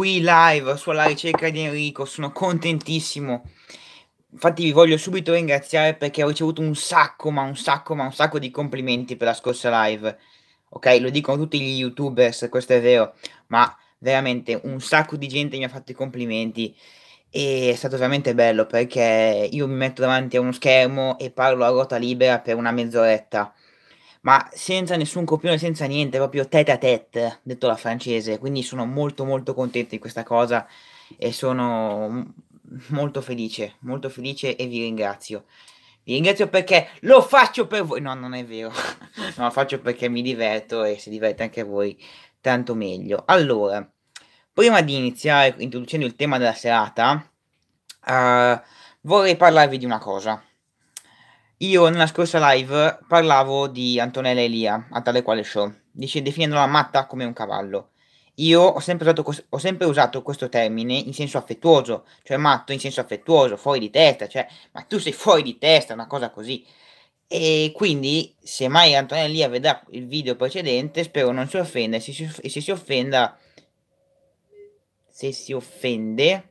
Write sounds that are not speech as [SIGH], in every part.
qui live sulla ricerca di Enrico, sono contentissimo. Infatti vi voglio subito ringraziare perché ho ricevuto un sacco, ma un sacco, ma un sacco di complimenti per la scorsa live. Ok, lo dicono tutti gli youtubers, questo è vero, ma veramente un sacco di gente mi ha fatto i complimenti e è stato veramente bello perché io mi metto davanti a uno schermo e parlo a ruota libera per una mezz'oretta ma senza nessun copione, senza niente, proprio tête à tête, detto la francese. Quindi sono molto molto contento di questa cosa e sono molto felice, molto felice e vi ringrazio. Vi ringrazio perché lo faccio per voi. No, non è vero. [LAUGHS] no, lo faccio perché mi diverto e se diverte anche voi, tanto meglio. Allora, prima di iniziare introducendo il tema della serata, uh, vorrei parlarvi di una cosa io nella scorsa live parlavo di Antonella Elia a tale quale show, dice definendola matta come un cavallo. Io ho sempre, usato, ho sempre, usato, questo termine in senso affettuoso, cioè matto in senso affettuoso, fuori di testa, cioè ma tu sei fuori di testa, una cosa così. E quindi, se mai Antonella Elia vedrà il video precedente, spero non si offenda e se se si offenda, se si offende,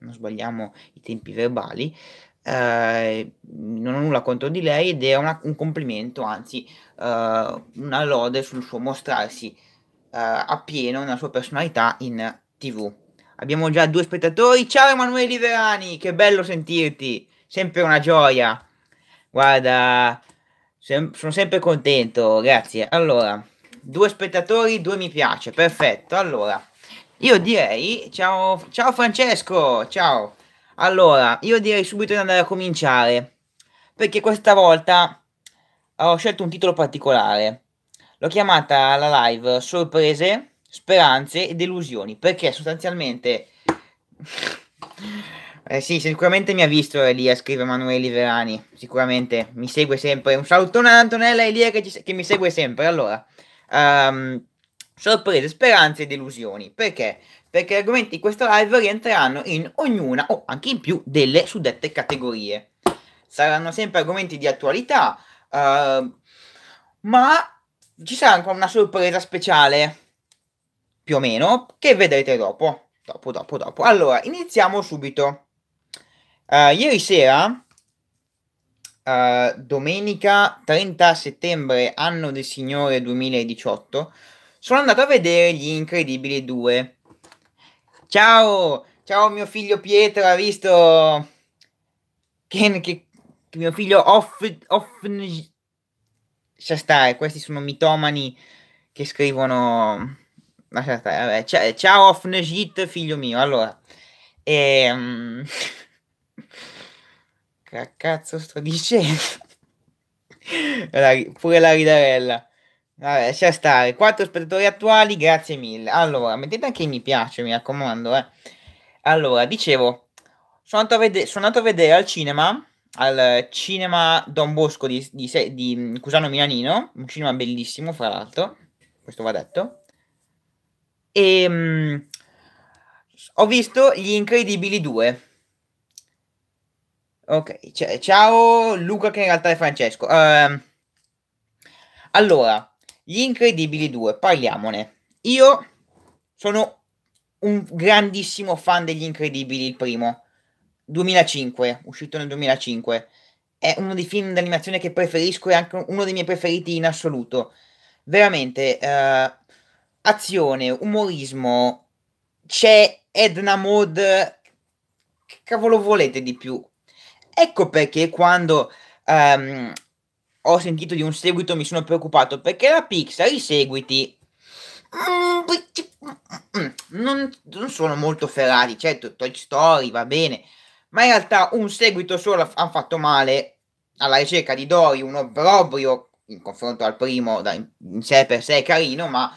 non sbagliamo i tempi verbali, eh, non ho nulla contro di lei ed è una, un complimento, anzi eh, una lode sul suo mostrarsi eh, appieno nella sua personalità in tv. Abbiamo già due spettatori, ciao Emanuele Liverani, che bello sentirti, sempre una gioia. Guarda, sem- sono sempre contento, grazie. Allora, due spettatori, due mi piace, perfetto. Allora, io direi, ciao, ciao Francesco, ciao. Allora, io direi subito di andare a cominciare, perché questa volta ho scelto un titolo particolare. L'ho chiamata alla live Sorprese, Speranze e Delusioni, perché sostanzialmente... [LAUGHS] Eh sì, sicuramente mi ha visto Elia, scrive Emanuele Verani, sicuramente mi segue sempre. Un salutone a Antonella Elia che, ci, che mi segue sempre. Allora, um, sorprese, speranze e delusioni. Perché? Perché gli argomenti di questa live rientreranno in ognuna o anche in più delle suddette categorie. Saranno sempre argomenti di attualità, uh, ma ci sarà anche una sorpresa speciale, più o meno, che vedrete dopo. Dopo, dopo, dopo. Allora, iniziamo subito. Uh, ieri sera, uh, domenica 30 settembre, anno del Signore 2018, sono andato a vedere Gli Incredibili 2. Ciao, ciao mio figlio Pietro, ha visto che, che, che mio figlio off, off... Lascia stare, questi sono mitomani che scrivono... Lascia stare, vabbè. Ciao, ciao Offnegit, figlio mio. Allora, ehm... [LAUGHS] che cazzo sto dicendo? [LAUGHS] pure la ridarella. Vabbè, lascia stare. Quattro spettatori attuali, grazie mille. Allora, mettete anche mi piace, mi raccomando. Eh. Allora, dicevo, sono andato, vede- sono andato, a vedere al cinema, al cinema Don Bosco di, di, di, di mm, Cusano Milanino, un cinema bellissimo, fra l'altro, questo va detto. E mh, mm, ho visto Gli Incredibili 2. Ok, c- ciao Luca che in realtà è Francesco. Uh, allora, gli Incredibili 2, parliamone. Io sono un grandissimo fan degli Incredibili, il primo. 2005, uscito nel 2005. È uno dei film d'animazione che preferisco e anche uno dei miei preferiti in assoluto. Veramente, eh, azione, umorismo, c'è Edna Mod. Che cavolo volete di più? Ecco perché quando um, ho sentito di un seguito mi sono preoccupato perché la Pixar i seguiti mm, mm, mm, non, non sono molto ferrati, certo Toy Story va bene, ma in realtà un seguito solo ha fatto male alla ricerca di Dory, un obbrobrio in confronto al primo da, in sé per sé è carino, ma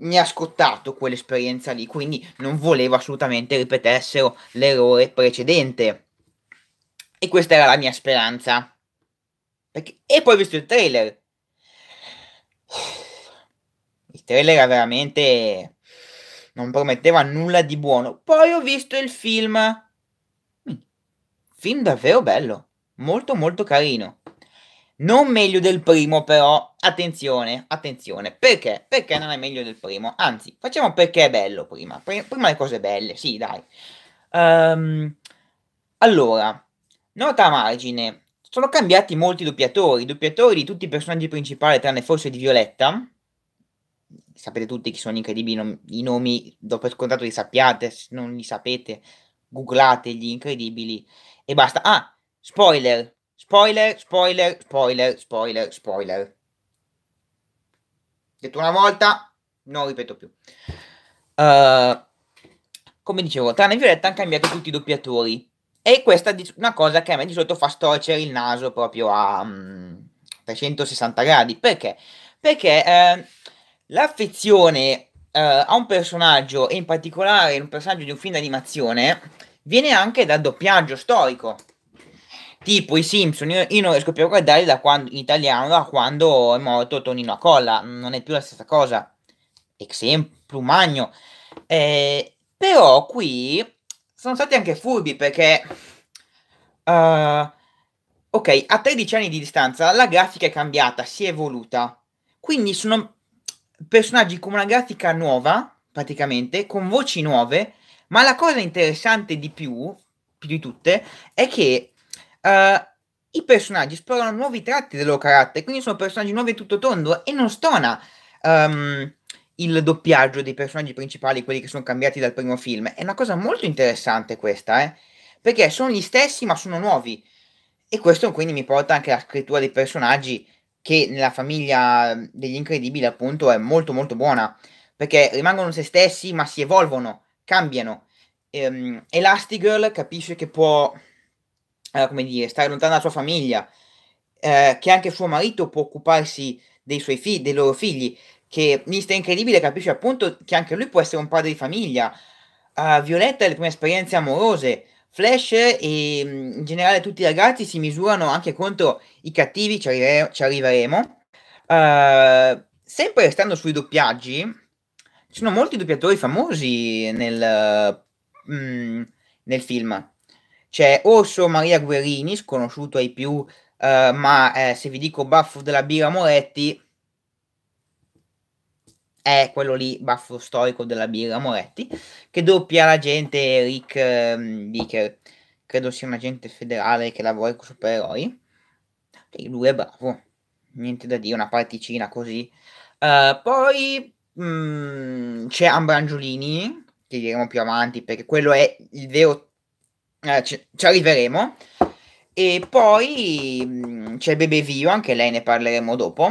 mi ha scottato quell'esperienza lì, quindi non volevo assolutamente ripetessero l'errore precedente. E questa era la mia speranza. Perché... E poi ho visto il trailer. [SIGHS] Il trailer era veramente... Non prometteva nulla di buono. Poi ho visto il film. Film davvero bello. Molto molto carino. Non meglio del primo, però. Attenzione, attenzione. Perché? Perché non è meglio del primo. Anzi, facciamo perché è bello prima. Prima le cose belle, sì, dai. Um, allora, nota a margine sono cambiati molti doppiatori, doppiatori di tutti i personaggi principali, tranne forse di Violetta. Sapete tutti chi sono incredibili nom- i nomi, dopo scontato li sappiate, se non li sapete, googlate gli incredibili e basta. Ah, spoiler, spoiler, spoiler, spoiler, spoiler, spoiler. Detto una volta, non ripeto più. Uh, come dicevo, tranne Violetta hanno cambiato tutti i doppiatori. E questa è una cosa che a me di solito fa storcere il naso proprio a um, mm, 360 gradi. Perché? Perché eh, l'affezione eh, a un personaggio, e in particolare un personaggio di un film d'animazione, viene anche dal doppiaggio storico. Tipo i Simpson, io, io non riesco più a guardare da quando, in italiano da quando è morto Tonino a colla. non è più la stessa cosa. Exemplum magno. Eh, però qui sono stati anche furbi perché... Uh, ok, a 13 anni di distanza la grafica è cambiata, si è evoluta. Quindi sono personaggi con una grafica nuova, praticamente, con voci nuove, ma la cosa interessante di più, più di tutte, è che uh, i personaggi esplorano nuovi tratti del loro carattere, quindi sono personaggi nuovi tutto tondo e non stona. Um, ehm, il doppiaggio dei personaggi principali, quelli che sono cambiati dal primo film. È una cosa molto interessante questa, eh? perché sono gli stessi ma sono nuovi. E questo quindi mi porta anche alla scrittura dei personaggi che nella famiglia degli incredibili appunto è molto molto buona, perché rimangono se stessi ma si evolvono, cambiano. Ehm, Elastigirl capisce che può, eh, come dire, stare lontana dalla sua famiglia, eh, che anche suo marito può occuparsi dei, suoi figli, dei loro figli, che mister incredibile capisce appunto che anche lui può essere un padre di famiglia. Uh, Violetta ha le prime esperienze amorose. Flash e mm, in generale tutti i ragazzi si misurano anche contro i cattivi, ci, arrivere- ci arriveremo. Uh, sempre restando sui doppiaggi, ci sono molti doppiatori famosi nel, uh, mm, mh, nel film. C'è Orso Maria Guerini, sconosciuto ai più, ah, ma eh, se vi dico baffo della birra Moretti, è quello lì, baffo storico della birra Moretti, che doppia l'agente Rick Dicker, ehm, credo sia un agente federale che lavora con supereroi. E lui è bravo, niente da dire, una particina così. Uh, poi mh, mm, c'è Ambrangiolini, che diremo più avanti, perché quello è il vero... Eh, ci, ci arriveremo. E poi mh, mm, c'è Bebe Vio, anche lei ne parleremo dopo.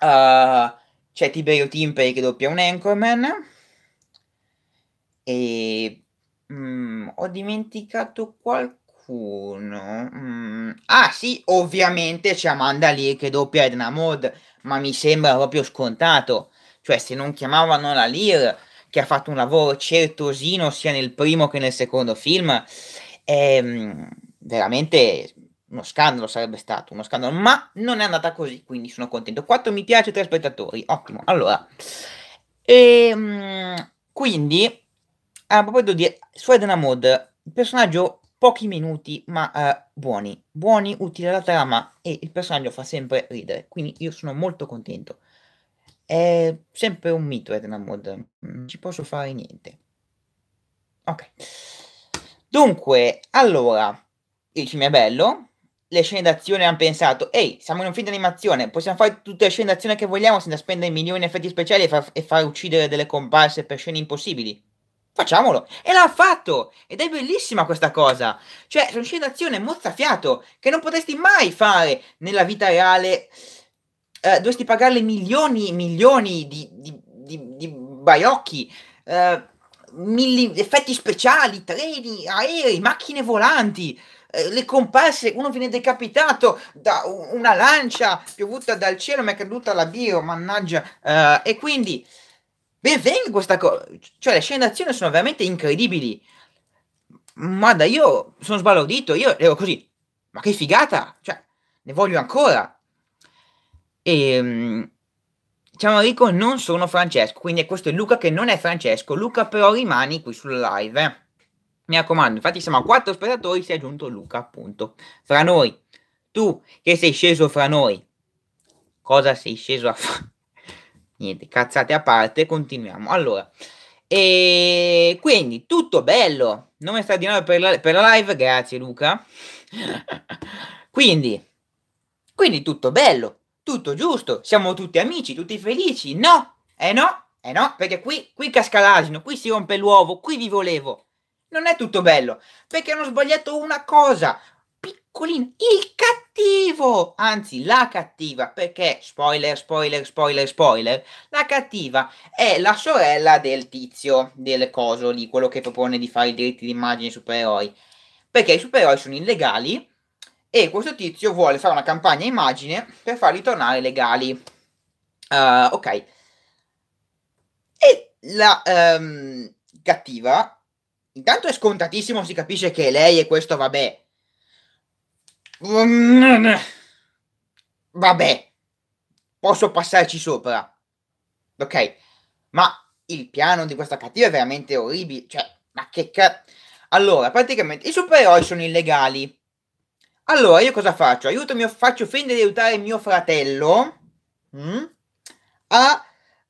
Uh, c'è cioè, Tiberio Timperi che doppia un Anchorman e mm, ho dimenticato qualcuno mm, ah sì ovviamente c'è Amanda Lee che doppia Edna Mod ma mi sembra proprio scontato cioè se non chiamavano la Lear che ha fatto un lavoro certosino sia nel primo che nel secondo film è mm, ehm, veramente uno scandalo sarebbe stato, uno scandalo, ma non è andata così, quindi sono contento. 4 mi piace, 3 spettatori, ottimo. Allora, e, ehm, quindi, a proposito di Sweden Mod, personaggio pochi minuti, ma eh, buoni, buoni, utile alla trama e il personaggio fa sempre ridere, quindi io sono molto contento. È sempre un mito Edna Mod, non ci posso fare niente. Ok. Dunque, allora, il film è bello, le scene d'azione hanno pensato, ehi, siamo in un film di animazione possiamo fare tutte le scene d'azione che vogliamo senza spendere milioni di effetti speciali e far, e far uccidere delle comparse per scene impossibili facciamolo. E l'ha fatto! Ed è bellissima questa cosa. Cioè, sono scene d'azione mozzafiato che non potresti mai fare nella vita reale. Eh, dovresti pagarle milioni e milioni di, di, di, di baiocchi, eh, milli, effetti speciali, treni, aerei, macchine volanti. Eh, le comparse, uno viene decapitato da una lancia piovuta dal cielo, mi è caduta la bio, mannaggia, eh, e quindi benvenga questa cosa, cioè le scene d'azione sono veramente incredibili, ma da io sono sbalordito, io ero così, ma che figata, cioè ne voglio ancora, e... Ehm, Ciamarico non sono Francesco, quindi questo è Luca che non è Francesco, Luca però rimani qui sul live. Eh mi raccomando, infatti siamo a quattro spettatori, si è aggiunto Luca appunto. Fra noi, tu che sei sceso fra noi, cosa sei sceso a fare? [LAUGHS] Niente, cazzate a parte, continuiamo. Allora, e ehm, quindi tutto bello, nome straordinario per la, per la live, grazie Luca. [LAUGHS] quindi, quindi tutto bello, tutto giusto, siamo tutti amici, tutti felici, no? Eh no? Eh no, perché qui, qui casca l'asino, qui si rompe l'uovo, qui vi volevo non è tutto bello, perché hanno sbagliato una cosa piccolina, il cattivo, anzi la cattiva, perché spoiler, spoiler, spoiler, spoiler, la cattiva è la sorella del tizio, del coso lì, quello che propone di fare i diritti d'immagine ai supereroi, perché i supereroi sono illegali e questo tizio vuole fare una campagna immagine per farli tornare legali. Uh, ok. E la um, cattiva Intanto è scontatissimo, si capisce che lei e questo vabbè. Mm, mm, mm. Vabbè. Posso passarci sopra. Ok. Ma il piano di questa cattiva è veramente orribile. Cioè, ma che cazzo... Allora, praticamente i supereroi sono illegali. Allora, io cosa faccio? Aiuto mio, faccio finta di aiutare mio fratello mm? a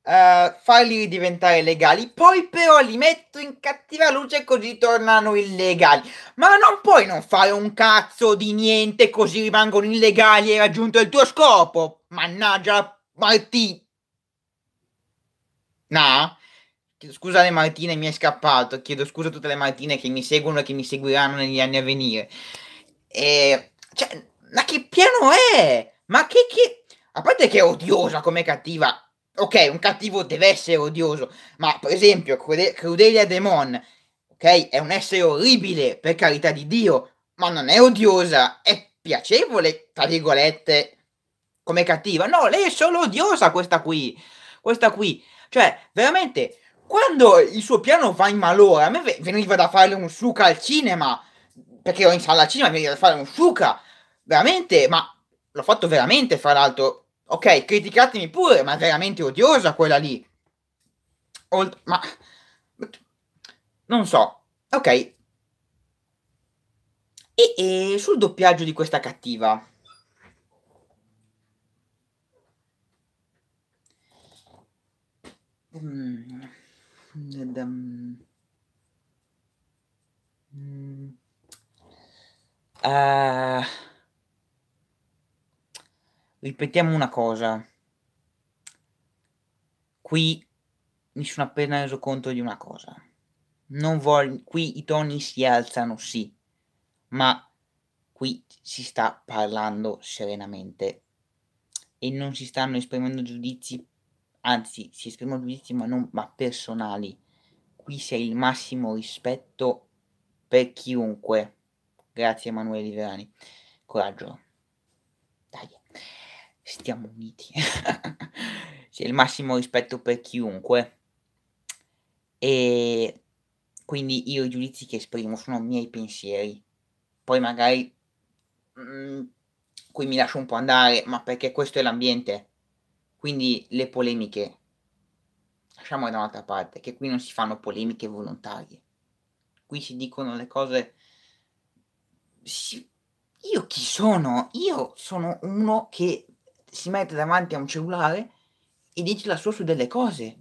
uh, farli diventare legali, poi però li metto in cattiva luce così tornano illegali. Ma non puoi non fare un cazzo di niente così rimangono illegali e hai raggiunto il tuo scopo. Mannaggia Martì. No? Scusa Scusate Martine, mi è scappato. Chiedo scusa a tutte le Martine che mi seguono e che mi seguiranno negli anni a venire. E, cioè, ma che piano è? Ma che, che... A parte che è odiosa come cattiva, ok, un cattivo deve essere odioso, ma per esempio Crudelia Demon, ok, è un essere orribile, per carità di Dio, ma non è odiosa, è piacevole, tra virgolette, come cattiva. No, lei è solo odiosa questa qui, questa qui. Cioè, veramente, quando il suo piano va in malora, a me veniva da fare un suca al cinema, perché ero in sala al cinema, veniva da fare un suca, veramente, ma l'ho fatto veramente, fra l'altro, ok, criticatemi pure, ma è veramente odiosa quella lì. Olt- ma non so, ok. E, e sul doppiaggio di questa cattiva. Mm. Mm. Uh ripetiamo una cosa. Qui mi sono appena reso conto di una cosa. Non Voglio, qui i toni si alzano, sì, ma qui si sta parlando serenamente e non si stanno esprimendo giudizi, anzi si esprimono giudizi ma non ma personali. Qui si ha il massimo rispetto per chiunque. Grazie Emanuele Verani. Coraggio. Dai stiamo uniti. C'è [LAUGHS] il massimo rispetto per chiunque. E quindi io i giudizi che esprimo sono miei pensieri. Poi magari mh, mm, qui mi lascio un po' andare, ma perché questo è l'ambiente. Quindi le polemiche, lasciamo da un'altra parte, che qui non si fanno polemiche volontarie. Qui si dicono le cose... Si... Io chi sono? Io sono uno che si mette davanti a un cellulare e dice la sua su delle cose.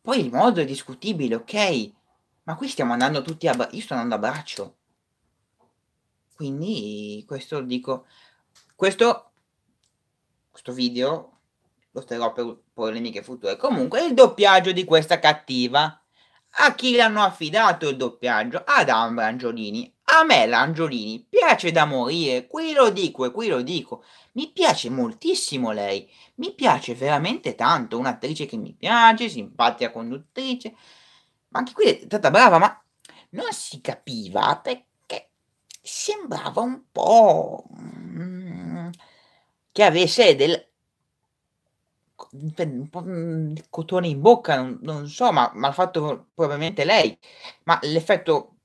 Poi il modo è discutibile, ok, ma qui stiamo andando tutti a... braccio. io sto andando a braccio. Quindi questo dico... Questo, questo video lo terrò per polemiche future. Comunque il doppiaggio di questa cattiva. A chi l'hanno affidato il doppiaggio? Ad Ambra Angiolini. A me l'Angiolini piace da morire, qui lo dico e qui lo dico. Mi piace moltissimo lei, mi piace veramente tanto, un'attrice che mi piace, simpatica conduttrice. Ma anche qui è stata brava, ma non si capiva perché sembrava un po' mm, che avesse del un po' di mm, cotone in bocca, non, non so, ma, ma l'ha fatto probabilmente lei. Ma l'effetto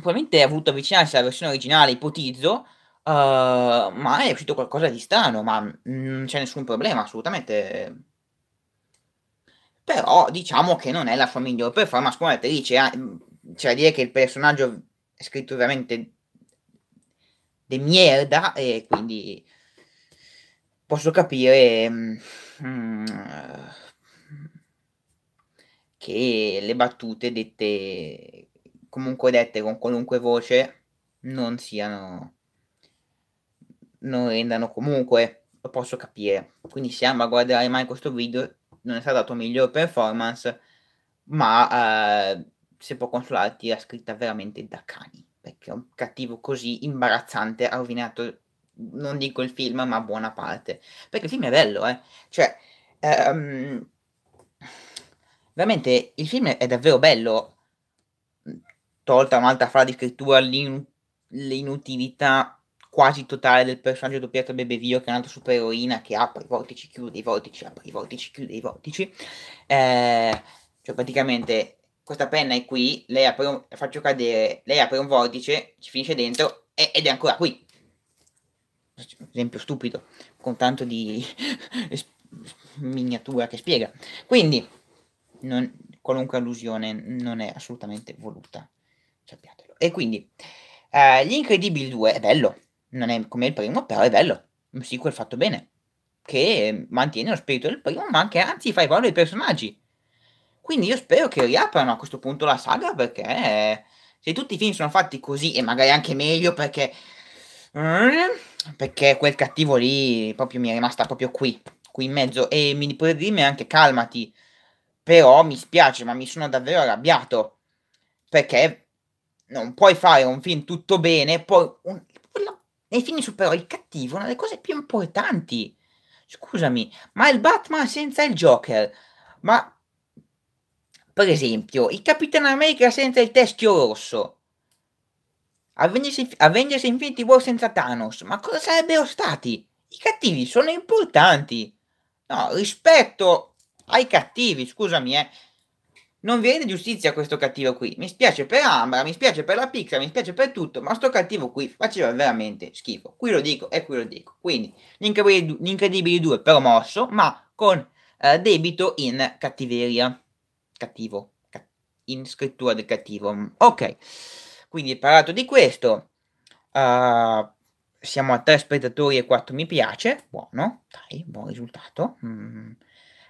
probabilmente ha avuto avvicinarsi alla versione originale, ipotizzo, uh, ma è uscito qualcosa di strano, ma non mm, c'è nessun problema, assolutamente. Però diciamo che non è la sua migliore performance come attrice, c'è ah, mm, cioè dire che il personaggio è scritto veramente de mierda e quindi posso capire mm, mm che le battute dette comunque dette con qualunque voce non siano non rendano comunque lo posso capire quindi siamo a guardare mai questo video non è stata la tua miglior performance ma eh, se può consolarti la scritta veramente da cani perché è un cattivo così imbarazzante ha rovinato non dico il film ma buona parte perché il film è bello eh cioè ehm, veramente il film è davvero bello tolta un'altra frase di scrittura l'in- l'inutilità quasi totale del personaggio doppiato a Bebevio, che è un'altra supereroina che apre i vortici, chiude i vortici, apre i vortici, chiude i vortici. Eh, cioè praticamente questa penna è qui, lei apre un, faccio cadere, lei apre un vortice, ci finisce dentro e, ed è ancora qui. Esempio stupido, con tanto di [LAUGHS] miniatura che spiega. Quindi, non, qualunque allusione non è assolutamente voluta sappiatelo. E quindi eh, Gli Incredibili 2 è bello, non è come il primo, però è bello. Un sequel fatto bene, che mantiene lo spirito del primo, ma anche anzi fa evolvere i personaggi. Quindi io spero che riaprano a questo punto la saga perché eh, se tutti i film sono fatti così e magari anche meglio perché perché quel cattivo lì proprio mi è rimasta proprio qui, qui in mezzo e mi puoi dirmi anche calmati, però mi spiace, ma mi sono davvero arrabbiato perché non puoi fare un film tutto bene, poi un, la, nei film supereroi il cattivo è una delle cose più importanti. Scusami, ma il Batman senza il Joker, ma per esempio il Capitano America senza il teschio rosso, Avengers, Avengers Infinity War senza Thanos, ma cosa sarebbero stati? I cattivi sono importanti. No, rispetto ai cattivi, scusami, eh. Non viene giustizia questo cattivo qui. Mi spiace per Ambra, mi spiace per la Pixar, mi spiace per tutto, ma sto cattivo qui faceva veramente schifo. Qui lo dico e qui lo dico. Quindi, gli 2 promosso, ma con eh, debito in cattiveria. Cattivo. in scrittura del cattivo. Ok. Quindi, parlato di questo, uh, siamo a 3 spettatori e 4 mi piace. Buono, dai, buon risultato. Mm.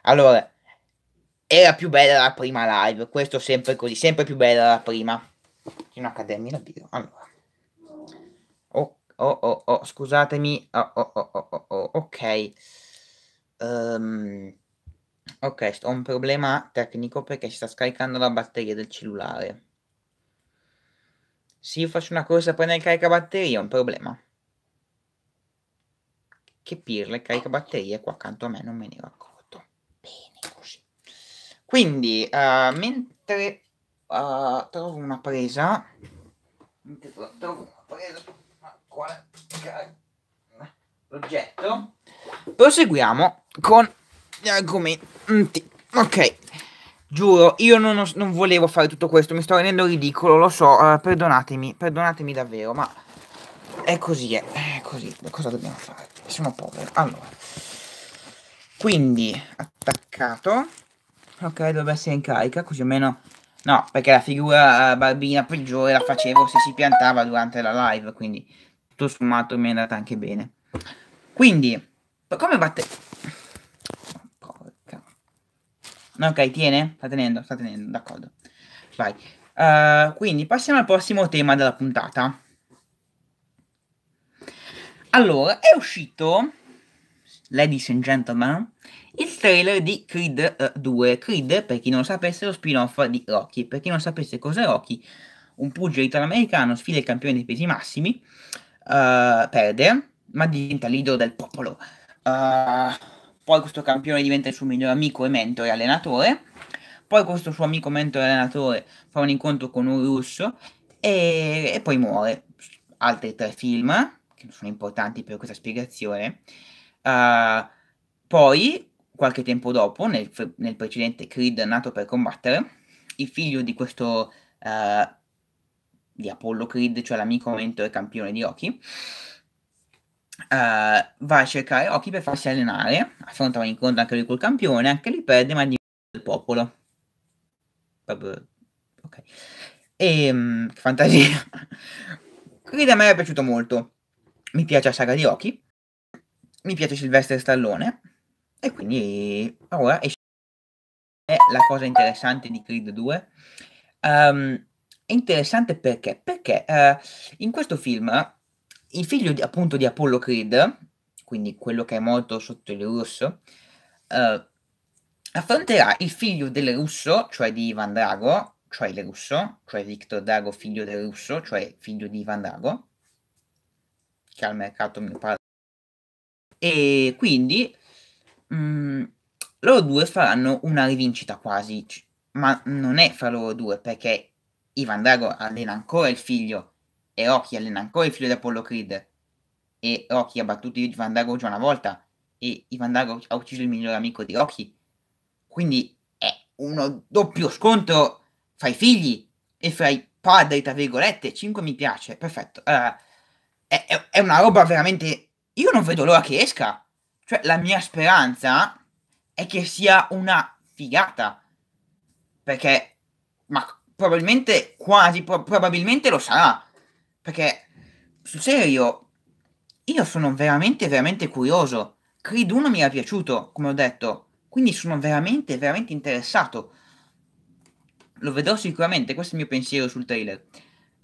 Allora, era più bella la prima live, questo sempre così, sempre più bella la prima. Fino a cadermi la video. Allora. Oh, oh, oh, oh scusatemi. Oh, oh, oh, oh, oh ok. Um, ok, ho un problema tecnico perché si sta scaricando la batteria del cellulare. Se io faccio una corsa per prendere caricabatterie è un problema. Che pirla, pirle caricabatterie qua accanto a me, non me ne accorgo. Quindi, uh, mentre uh, trovo una presa, mentre trovo una presa, quale, l'oggetto, proseguiamo con gli argomenti. Ok, giuro, io non, ho, non, volevo fare tutto questo, mi sto rendendo ridicolo, lo so, uh, perdonatemi, perdonatemi davvero, ma è così, è, è così, cosa dobbiamo fare? Sono povero. Allora, quindi, attaccato ok dovrebbe essere in carica così almeno no perché la figura eh, barbina peggiore la facevo se si piantava durante la live quindi tutto sommato mi è andata anche bene quindi come batte porca ok tiene sta tenendo sta tenendo d'accordo vai uh, quindi passiamo al prossimo tema della puntata allora è uscito Ladies and Gentlemen, il trailer di Creed uh, eh, 2. Creed, per chi non lo sapesse, è lo spin-off di Rocky. Per chi non sapesse cos'è Rocky, un pugile americano sfida il campione dei pesi massimi, uh, perde, ma diventa leader del popolo. Uh, poi questo campione diventa il suo migliore amico e mentore e allenatore. Poi questo suo amico mentore e allenatore fa un incontro con un russo e, e poi muore. Altri tre film che sono importanti per questa spiegazione. Uh, poi, qualche tempo dopo, nel, nel, precedente Creed nato per combattere, il figlio di questo uh, di Apollo Creed, cioè l'amico mentore campione di Oki, uh, va a cercare Oki per farsi allenare, affronta un incontro anche lui col campione, anche lui perde, ma è di del popolo. Ok. E, um, che fantasia. [LAUGHS] Creed a me è piaciuto molto. Mi piace la saga di Oki, mi piace Silvestre Stallone e quindi ora è la cosa interessante di Creed 2. Um, ehm, è interessante perché? Perché uh, in questo film il figlio di, appunto di Apollo Creed, quindi quello che è morto sotto il russo, uh, affronterà il figlio del russo, cioè di Ivan Drago, cioè il russo, cioè Victor Drago figlio del russo, cioè figlio di Ivan Drago, che al mercato mi padre e quindi mh, mm, loro due faranno una rivincita quasi, ma non è fra loro due perché Ivan Drago allena ancora il figlio e Rocky allena ancora il figlio di Apollo Creed e Rocky ha battuto Ivan Drago già una volta e Ivan Drago ha ucciso il migliore amico di Rocky. Quindi è uno doppio scontro fra i figli e fra i padri, tra virgolette. 5 mi piace, perfetto. Allora, è, è, è una roba veramente io non vedo l'ora che esca. Cioè, la mia speranza è che sia una figata. Perché, ma probabilmente, quasi, pro- probabilmente lo sarà. Perché, sul serio, io sono veramente, veramente curioso. Creed 1 mi è piaciuto, come ho detto. Quindi sono veramente, veramente interessato. Lo vedrò sicuramente, questo è il mio pensiero sul trailer.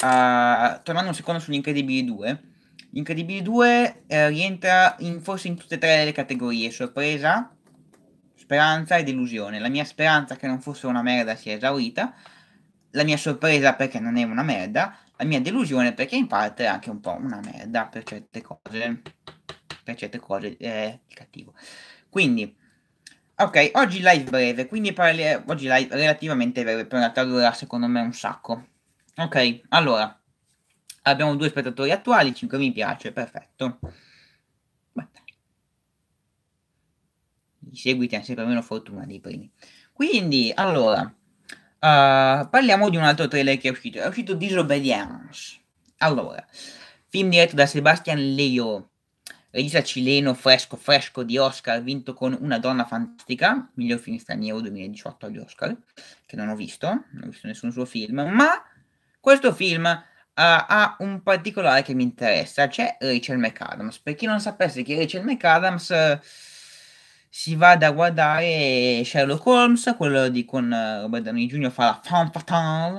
Uh, tornando un secondo sugli Incredibili 2 Incredibili 2 eh, rientra in, forse in tutte e tre le categorie, sorpresa, speranza e delusione. La mia speranza che non fosse una merda si è esaurita, la mia sorpresa perché non è una merda, la mia delusione perché in parte è anche un po' una merda per certe cose, per certe cose è eh, cattivo. Quindi, ok, oggi live breve, quindi parli- oggi live relativamente breve, per una dura secondo me un sacco. Ok, allora. Abbiamo due spettatori attuali, 5 mi piace, perfetto. I seguiti hanno sempre meno fortuna dei primi. Quindi, allora, uh, parliamo di un altro trailer che è uscito. È uscito Disobedience. Allora, film diretto da Sebastian Leo, regista cileno fresco fresco di Oscar, vinto con Una donna fantastica, miglior film straniero 2018 agli Oscar, che non ho visto, non ho visto nessun suo film, ma questo film Uh, ha un particolare che mi interessa, c'è Rachel McAdams. Per chi non sapesse che Rachel McAdams uh, si va a guardare Sherlock Holmes, quello di con uh, Robert Downey Jr. fa la femme fatale,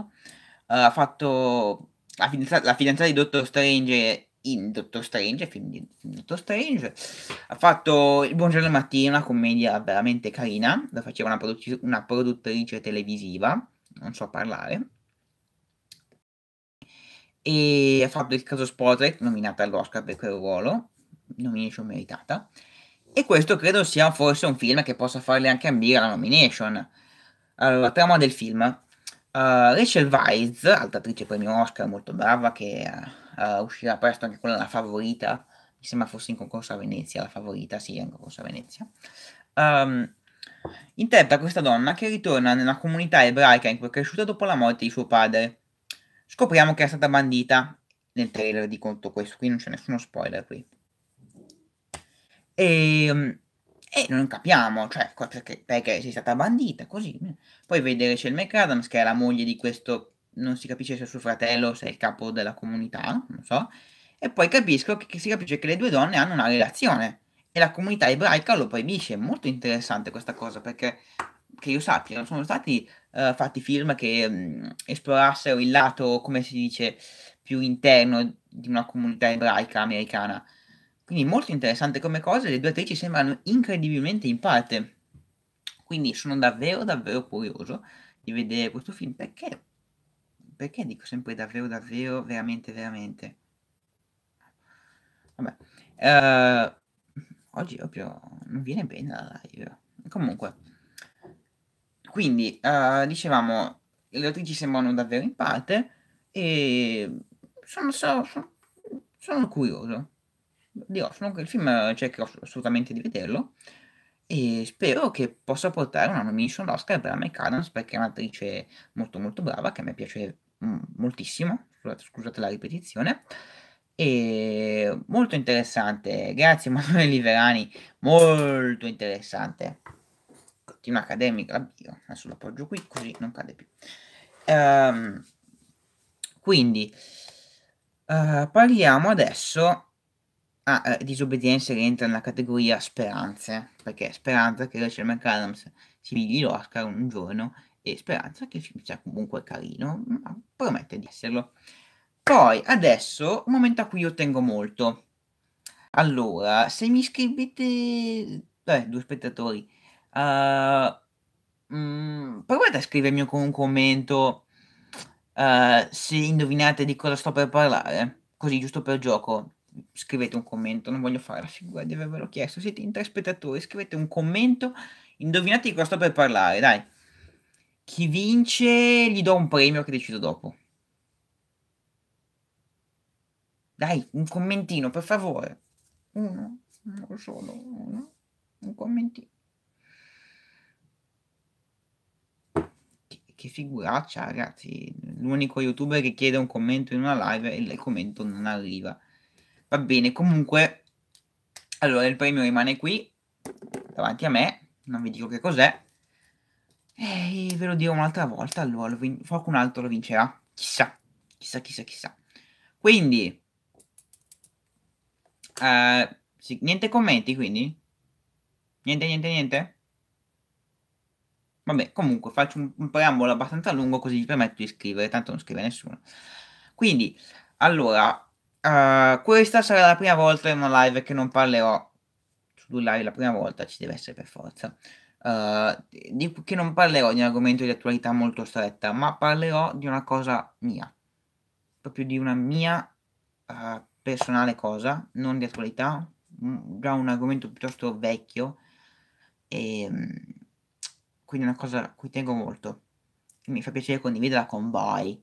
eh, ha fatto la, fidanza- la fidanzata di Doctor Strange in Doctor Strange, film di, film Doctor Strange, ha fatto Il Buongiorno al Mattino, una commedia veramente carina, la faceva una, produ- una produttrice televisiva, non so parlare e ha fatto il caso Spotlight, nominata all'Oscar per quel ruolo, nomination meritata, e questo credo sia forse un film che possa farle anche ambire la nomination. Allora, trama del film. Uh, Rachel Weisz, altra attrice premio Oscar, molto brava, che uh, uh, uscirà presto anche quella la favorita, mi sembra fosse in concorso a Venezia, la favorita, sì, in concorso a Venezia. Um, interpreta questa donna che ritorna nella comunità ebraica in cui è cresciuta dopo la morte di suo padre scopriamo che è stata bandita nel trailer di conto questo, qui non c'è nessuno spoiler qui. E, ehm, e non capiamo, cioè, cioè perché, perché sei stata bandita, così. Poi vedere c'è il McAdams, che è la moglie di questo, non si capisce se è suo fratello o se è il capo della comunità, non so. E poi capisco che, che si capisce che le due donne hanno una relazione e la comunità ebraica lo proibisce. È molto interessante questa cosa perché, che io sappia, non sono stati eh, fatti film che mh, mm, esplorassero il lato, come si dice, più interno di una comunità ebraica americana. Quindi molto interessante come cosa, le due attrici sembrano incredibilmente in parte. Quindi sono davvero davvero curioso di vedere questo film perché perché dico sempre davvero davvero veramente veramente. Vabbè. Uh, oggi proprio non viene bene la live. Comunque quindi, eh, dicevamo, le autrici sembrano davvero in parte e sono, sono, sono curioso. Dirò, sono, il film cercherò assolutamente di vederlo e spero che possa portare una nomination all'Oscar per la McAdams perché è un'attrice molto molto brava che a me piace mm, moltissimo, scusate, scusate la ripetizione e molto interessante grazie Manuele Liverani molto interessante discontinua accademica, l'avvio, adesso appoggio qui così non cade più. Um, quindi uh, parliamo adesso ah, eh, disobbedienze che entra nella categoria speranze, perché speranza che Rachel McAdams si vigli l'Oscar un giorno e speranza che il sia comunque carino, ma promette di esserlo. Poi adesso un momento a cui io tengo molto. Allora, se mi iscrivete, beh, due spettatori, Uh, mh, provate a scrivermi con un commento uh, se indovinate di cosa sto per parlare, così giusto per gioco. Scrivete un commento, non voglio fare la figura di avervelo chiesto. Siete in tre spettatori, scrivete un commento, indovinate di cosa sto per parlare, dai. Chi vince gli do un premio che decido dopo. Dai, un commentino, per favore. Uno, uno solo, uno, un commentino. che figuraccia, ragazzi. L'unico youtuber che chiede un commento in una live e il commento non arriva. Va bene, comunque, allora il premio rimane qui, davanti a me, non vi dico che cos'è. E ve lo dirò un'altra volta, allora qualcun altro lo vincerà. Chissà, chissà, chissà, chissà. Quindi, uh, sì, niente commenti quindi? Niente, niente, niente? Vabbè, comunque faccio un, un preambolo abbastanza lungo così vi permetto di scrivere, tanto non scrive nessuno. Quindi, allora, uh, questa sarà la prima volta in una live che non parlerò su due live, la prima volta ci deve essere per forza, uh, di, che non parlerò di un argomento di attualità molto stretta, ma parlerò di una cosa mia, proprio di una mia uh, personale cosa, non di attualità, mm, già un argomento piuttosto vecchio. E, ehm, quindi è una cosa a cui tengo molto. E Mi fa piacere condividerla con voi,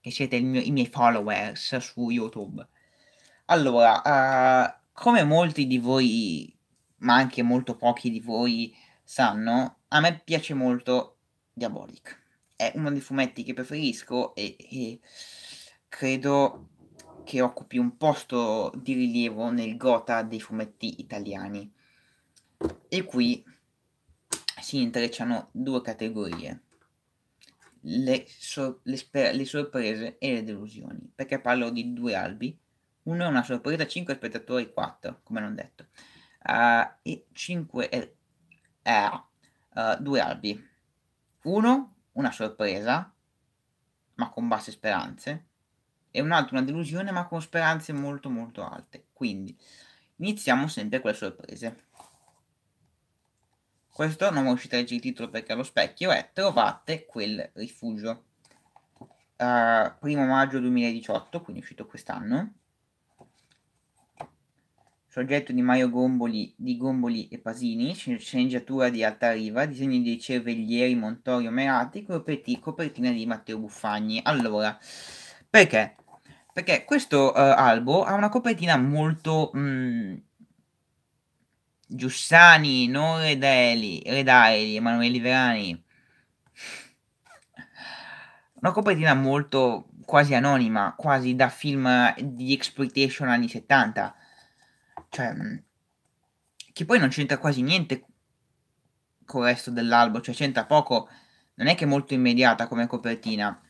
che siete mio, i miei followers su YouTube. Allora, uh, come molti di voi, ma anche molto pochi di voi sanno, a me piace molto Diabolic. È uno dei fumetti che preferisco e, e credo che occupi un posto di rilievo nel gota dei fumetti italiani. E qui si intrecciano due categorie, le, sor- le, sper- le, sorprese e le delusioni, perché parlo di due albi, uno è una sorpresa 5 spettatori 4, come non detto, uh, e 5 è eh, uh, due albi, uno una sorpresa, ma con basse speranze, e un altro una delusione, ma con speranze molto molto alte, quindi iniziamo sempre con le sorprese. Questo non mi riuscite leggere il titolo perché allo specchio è Trovate quel rifugio. Uh, primo maggio 2018, quindi è uscito quest'anno. Soggetto di Mario Gomboli, di Gomboli e Pasini, sceneggiatura di Alta Riva, disegni di Cerveglieri, Montorio, Merati, copertina di Matteo Buffagni. Allora, perché? Perché questo uh, albo ha una copertina molto... Mh, mm, Giussani, non Redeli, Redaeli, Emanuele Verani. Una copertina molto quasi anonima, quasi da film di exploitation anni 70. Cioè, mm, che poi non c'entra quasi niente con il resto dell'albo, cioè c'entra poco, non è che molto immediata come copertina.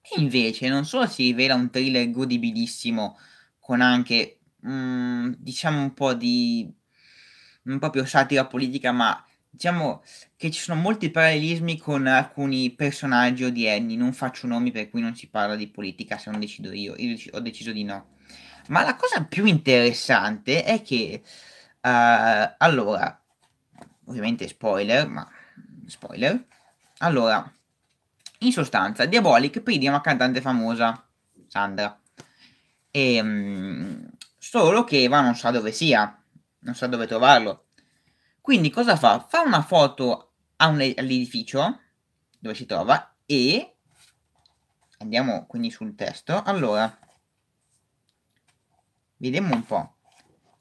E invece non solo si rivela un thriller godibilissimo, con anche, mh, mm, diciamo, un po' di non proprio satira politica, ma diciamo che ci sono molti parallelismi con alcuni personaggi odierni, non faccio nomi per cui non si parla di politica se non decido io, io ho deciso di no. Ma la cosa più interessante è che, uh, allora, ovviamente spoiler, ma spoiler, allora, in sostanza, Diabolic pridi è una cantante famosa, Sandra, e, um, solo che Eva non sa dove sia, non sa dove trovarlo. Quindi cosa fa? Fa una foto un, all'edificio dove si trova e andiamo quindi sul testo. Allora, vediamo un po'.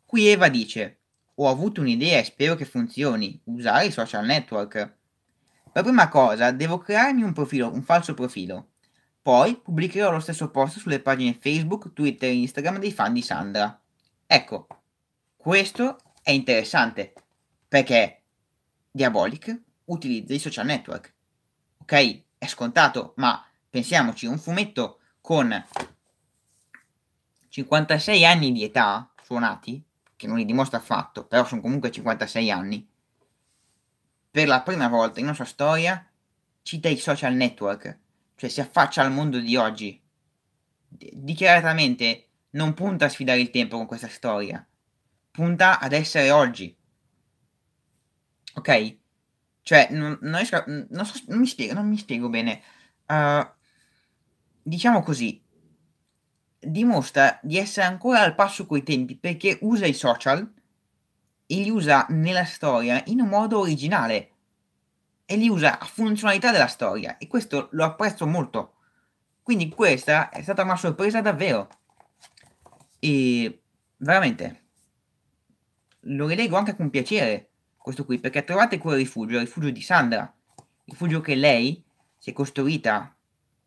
Qui Eva dice, ho avuto un'idea e spero che funzioni, usare i social network. Per prima cosa devo crearmi un profilo, un falso profilo. Poi pubblicherò lo stesso post sulle pagine Facebook, Twitter e Instagram dei fan di Sandra. Ecco, questo è interessante perché Diabolic utilizza i social network. Ok? È scontato, ma pensiamoci, un fumetto con 56 anni di età suonati, che non li dimostra affatto, però sono comunque 56 anni, per la prima volta in nostra storia cita i social network, cioè si affaccia al mondo di oggi. dichiaratamente non punta a sfidare il tempo con questa storia, punta ad essere oggi. Ok? Cioè, non, non, riesco, non, so, non mi spiego, non mi spiego bene. Uh, diciamo così, dimostra di essere ancora al passo coi tempi perché usa i social e li usa nella storia in un modo originale e li usa a funzionalità della storia e questo lo apprezzo molto. Quindi questa è stata una sorpresa davvero. E veramente lo relego anche con piacere questo qui, perché trovate quel rifugio, il rifugio di Sandra, il rifugio che lei si è costruita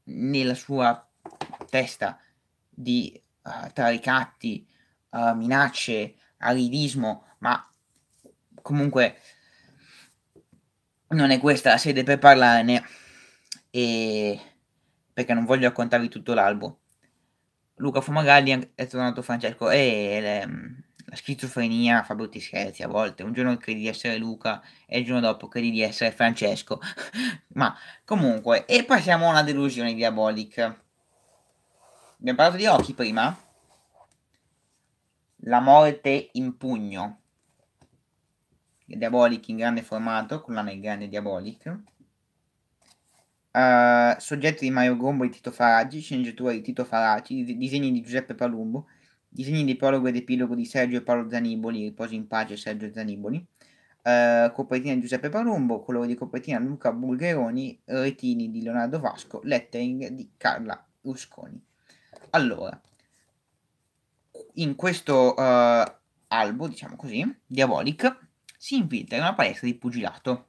nella sua testa di uh, tra ricatti, uh, eh, minacce, aridismo, ma comunque non è questa la sede per parlarne e perché non voglio raccontarvi tutto l'albo. Luca Fumagalli è tornato Francesco e ehm, schizofrenia fa brutti scherzi a volte. Un giorno credi di essere Luca e il giorno dopo credi di essere Francesco. [LAUGHS] Ma comunque, e passiamo a una delusione diabolica. Abbiamo parlato di occhi prima. La morte in pugno. Diabolic in grande formato, con in grande Diabolic. Uh, eh, soggetto di Mario Gombo e Tito Faraggi, sceneggiatura di Tito Faraggi, disegni di Giuseppe Palumbo, Disegni di prologo ed epilogo di Sergio e Paolo Zaniboli, riposo in pace Sergio Zaniboli. Uh, eh, copertina di Giuseppe Palumbo, colore di copertina Luca Bulgheroni, retini di Leonardo Vasco, lettering di Carla Rusconi. Allora, in questo uh, albo, diciamo così, Diabolic, si infiltra in una palestra di pugilato.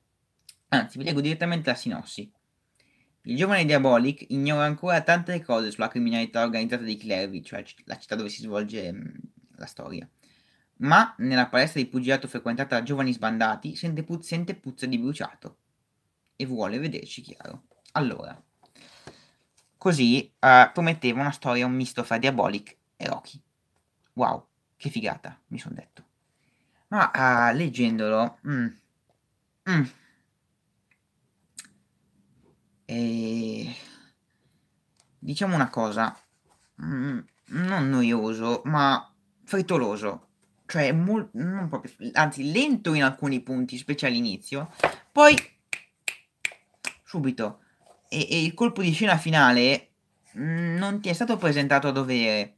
Anzi, vi leggo direttamente la sinossi. Il giovane Diabolic ignora ancora tante cose sulla criminalità organizzata dei Clervi, cioè la città dove si svolge mm, la storia. Ma nella palestra di pugilato frequentata da giovani sbandati sente, pu- sente puzza di bruciato e vuole vederci chiaro. Allora, così uh, prometteva una storia un misto fra Diabolic e Rocky. Wow, che figata, mi sono detto. Ma uh, leggendolo... Mm, mm, e... Diciamo una cosa, mm, non noioso, ma frettoloso. Cioè, mol- non proprio, anzi, lento in alcuni punti, specie all'inizio. Poi, subito. E, e il colpo di scena finale mm, non ti è stato presentato a dovere.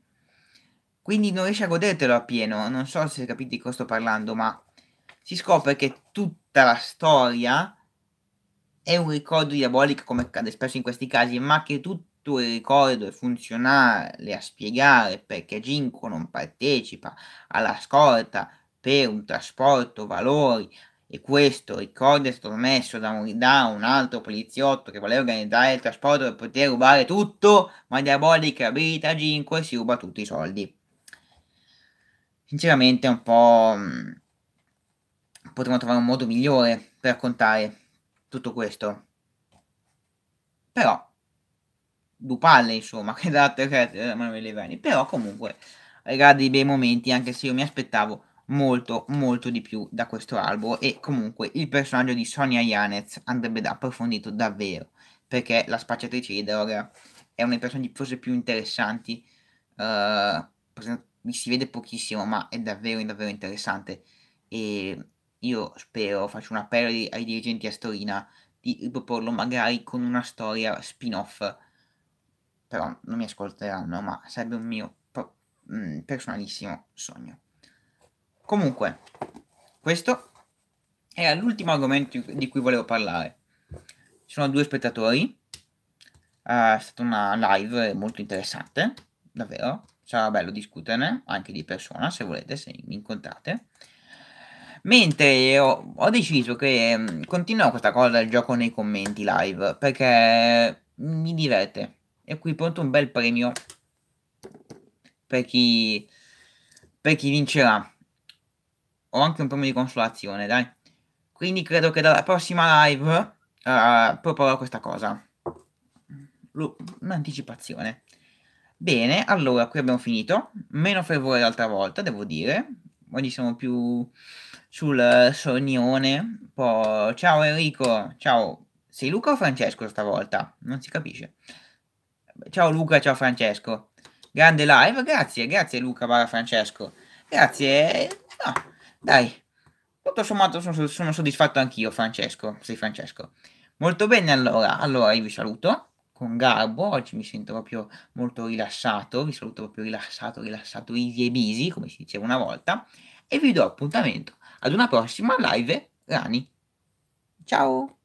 Quindi non riesci a godertelo appieno. Non so se capite di cosa sto parlando, ma si scopre che tutta la storia è un ricordo diabolico come accade spesso in questi casi, ma che tutto il ricordo è funzionale a spiegare perché Ginko non partecipa alla scorta per un trasporto valori e questo ricordo è stato messo da un, da un altro poliziotto che voleva organizzare il trasporto per poter rubare tutto, ma diabolica abilita Ginko e si ruba tutti i soldi. Sinceramente è un po' mm, potremmo trovare un modo migliore per contare tutto questo. Però, Dupalle insomma, [LAUGHS] che da eh, Manuel Levani, però comunque regala dei bei momenti anche se io mi aspettavo molto molto di più da questo albo e comunque il personaggio di Sonia Yanez andrebbe approfondito davvero perché la spacciatrice di droga è una dei personaggi forse più interessanti uh, si vede pochissimo ma è davvero davvero interessante e io spero, faccio un appello ai, ai dirigenti a Storina di riproporlo magari con una storia spin-off. Però non mi ascolteranno, ma sarebbe un mio pro- mh, mm, personalissimo sogno. Comunque, questo era l'ultimo argomento di cui volevo parlare. Ci sono due spettatori. Uh, è stata una live molto interessante, davvero. Sarà bello discuterne anche di persona se volete, se mi incontrate. Mentre ho, ho deciso che mh, mm, continuo questa cosa del gioco nei commenti live perché mi diverte. E qui pronto un bel premio per chi, per chi vincerà. Ho anche un premio di consolazione, dai. Quindi credo che dalla prossima live uh, proporrò questa cosa. L- un'anticipazione. Bene, allora qui abbiamo finito. Meno fervore l'altra volta, devo dire. Oggi siamo più sul eh, sognone. Ciao Enrico, ciao. Sei Luca o Francesco stavolta? Non si capisce. Ciao Luca, ciao Francesco. Grande live, grazie, grazie Luca Barra Francesco. Grazie. No, dai. Tutto sommato sono, sono soddisfatto anch'io, Francesco. Sei Francesco. Molto bene allora. Allora io vi saluto con garbo, oggi mi sento proprio molto rilassato, vi saluto proprio rilassato, rilassato, easy e busy, come si diceva una volta, e vi do appuntamento ad una prossima live, Rani. Ciao!